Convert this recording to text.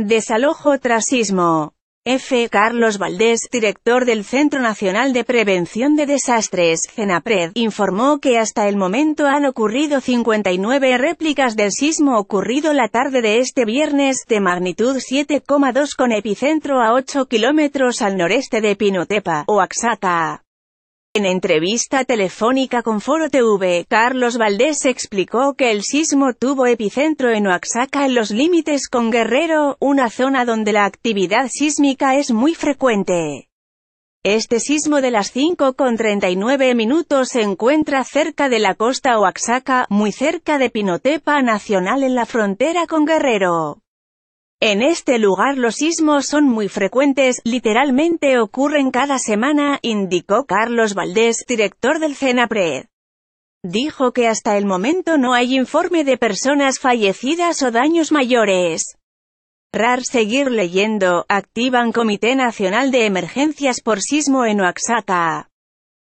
Desalojo tras sismo. F. Carlos Valdés, director del Centro Nacional de Prevención de Desastres, CENAPRED, informó que hasta el momento han ocurrido 59 réplicas del sismo ocurrido la tarde de este viernes, de magnitud 7,2 con epicentro a 8 kilómetros al noreste de Pinotepa, Oaxaca. En entrevista telefónica con Foro TV, Carlos Valdés explicó que el sismo tuvo epicentro en Oaxaca en los límites con Guerrero, una zona donde la actividad sísmica es muy frecuente. Este sismo de las 5,39 minutos se encuentra cerca de la costa Oaxaca, muy cerca de Pinotepa Nacional en la frontera con Guerrero. En este lugar los sismos son muy frecuentes, literalmente ocurren cada semana, indicó Carlos Valdés, director del CENAPRED. Dijo que hasta el momento no hay informe de personas fallecidas o daños mayores. RAR seguir leyendo, activan Comité Nacional de Emergencias por Sismo en Oaxaca.